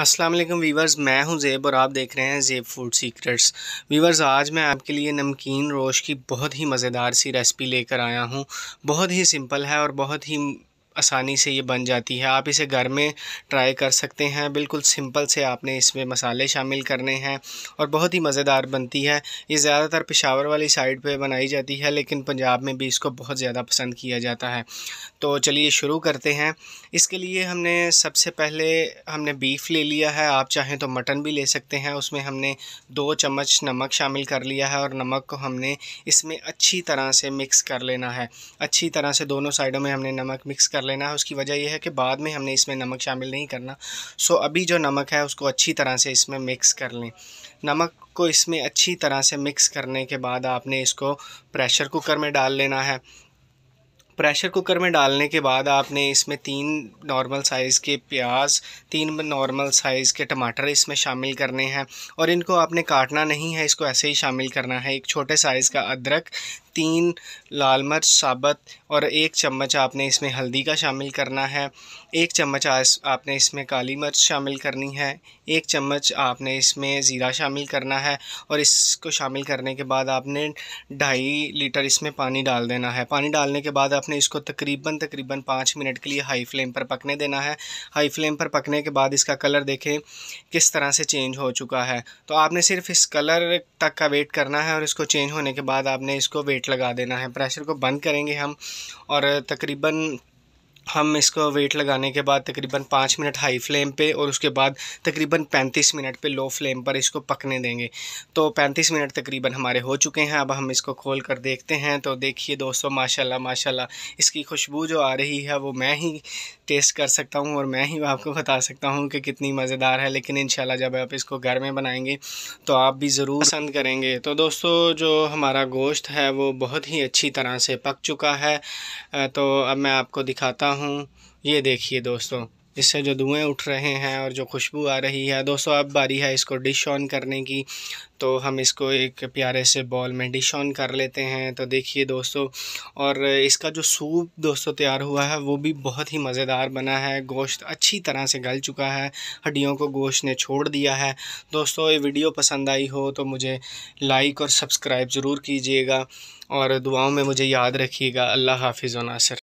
अस्सलाम वालेकुम वीवर्स मैं हूं ज़ेब और आप देख रहे हैं ज़ेब फूड सीक्रेट्स वीवर्स आज मैं आपके लिए नमकीन रोश की बहुत ही मज़ेदार सी रेसिपी लेकर आया हूं बहुत ही सिंपल है और बहुत ही आसानी से ये बन जाती है आप इसे घर में ट्राई कर सकते हैं बिल्कुल सिंपल से आपने इसमें मसाले शामिल करने हैं और बहुत ही मज़ेदार बनती है ये ज़्यादातर पेशावर वाली साइड पे बनाई जाती है लेकिन पंजाब में भी इसको बहुत ज़्यादा पसंद किया जाता है तो चलिए शुरू करते हैं इसके लिए हमने सबसे पहले हमने बीफ ले लिया है आप चाहें तो मटन भी ले सकते हैं उसमें हमने दो चम्मच नमक शामिल कर लिया है और नमक को हमने इसमें अच्छी तरह से मिक्स कर लेना है अच्छी तरह से दोनों साइडों में हमने नमक मिक्स कर कर लेना है उसकी वजह यह है कि बाद में हमने इसमें नमक शामिल नहीं करना सो अभी जो नमक है उसको अच्छी तरह से इसमें मिक्स कर लें नमक को इसमें अच्छी तरह से मिक्स करने के बाद आपने इसको प्रेशर कुकर में डाल लेना है प्रेशर कुकर में डालने के बाद आपने इसमें तीन नॉर्मल साइज़ के प्याज तीन नॉर्मल साइज़ के टमाटर इसमें शामिल करने हैं और इनको आपने काटना नहीं है इसको ऐसे ही शामिल करना है एक छोटे साइज़ का अदरक तीन लाल मिर्च साबत और एक चम्मच आपने इसमें हल्दी का शामिल करना है एक चम्मच आपने इसमें काली मिर्च शामिल करनी है एक चम्मच आपने इसमें ज़ीरा शामिल करना है और इसको शामिल करने के बाद आपने ढाई लीटर इसमें पानी डाल देना है पानी डालने के बाद आपने इसको तकरीबन तकरीबन पाँच मिनट के लिए हाई फ्लेम पर पकने देना है हाई फ्लेम पर पकने के बाद इसका कलर देखें किस तरह से चेंज हो चुका है तो आपने सिर्फ इस कलर तक का वेट करना है और इसको चेंज होने के बाद आपने इसको वेट लगा देना है प्रेशर को बंद करेंगे हम और तकरीबन हम इसको वेट लगाने के बाद तकरीबन पाँच मिनट हाई फ्लेम पे और उसके बाद तकरीबन पैंतीस मिनट पे लो फ्लेम पर इसको पकने देंगे तो पैंतीस मिनट तकरीबन हमारे हो चुके हैं अब हम इसको खोल कर देखते हैं तो देखिए दोस्तों माशाल्लाह माशाल्लाह इसकी खुशबू जो आ रही है वो मैं ही टेस्ट कर सकता हूँ और मैं ही आपको बता सकता हूँ कि कितनी मज़ेदार है लेकिन इन जब आप इसको घर में बनाएंगे तो आप भी ज़रूर पसंद करेंगे तो दोस्तों जो हमारा गोश्त है वो बहुत ही अच्छी तरह से पक चुका है तो अब मैं आपको दिखाता हूँ हूँ ये देखिए दोस्तों इससे जो धुएँ उठ रहे हैं और जो खुशबू आ रही है दोस्तों अब बारी है इसको डिश ऑन करने की तो हम इसको एक प्यारे से बॉल में डिश ऑन कर लेते हैं तो देखिए दोस्तों और इसका जो सूप दोस्तों तैयार हुआ है वो भी बहुत ही मज़ेदार बना है गोश्त अच्छी तरह से गल चुका है हड्डियों को गोश्त ने छोड़ दिया है दोस्तों ये वीडियो पसंद आई हो तो मुझे लाइक और सब्सक्राइब ज़रूर कीजिएगा और दुआओं में मुझे याद रखिएगा अल्लाह हाफिज़ नासिर